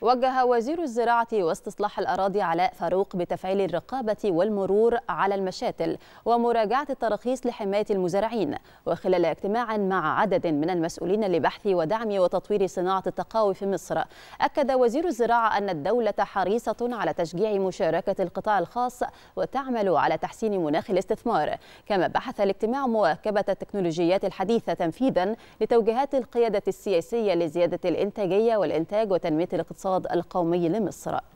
وجه وزير الزراعة واستصلاح الأراضي علاء فاروق بتفعيل الرقابة والمرور على المشاتل ومراجعة التراخيص لحماية المزارعين وخلال اجتماع مع عدد من المسؤولين لبحث ودعم وتطوير صناعة التقاوي في مصر أكد وزير الزراعة أن الدولة حريصة على تشجيع مشاركة القطاع الخاص وتعمل على تحسين مناخ الاستثمار كما بحث الاجتماع مواكبة التكنولوجيات الحديثة تنفيذا لتوجيهات القيادة السياسية لزيادة الإنتاجية والإنتاج وتنمية الاقتصاد الاقتصاد القومي لمصر